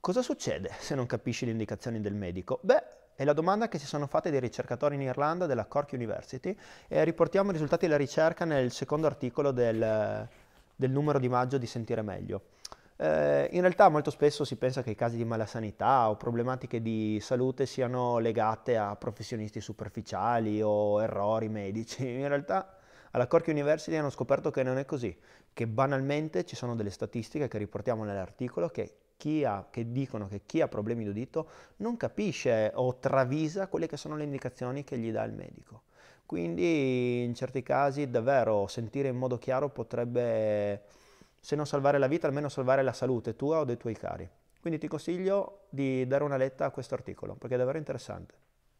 Cosa succede se non capisci le indicazioni del medico? Beh, è la domanda che si sono fatte dei ricercatori in Irlanda della Cork University e riportiamo i risultati della ricerca nel secondo articolo del, del numero di maggio di Sentire Meglio. Eh, in realtà molto spesso si pensa che i casi di malasanità o problematiche di salute siano legate a professionisti superficiali o errori medici. In realtà alla Cork University hanno scoperto che non è così, che banalmente ci sono delle statistiche che riportiamo nell'articolo che ha, che dicono che chi ha problemi d'udito non capisce o travisa quelle che sono le indicazioni che gli dà il medico. Quindi in certi casi davvero sentire in modo chiaro potrebbe, se non salvare la vita, almeno salvare la salute tua o dei tuoi cari. Quindi ti consiglio di dare una letta a questo articolo perché è davvero interessante.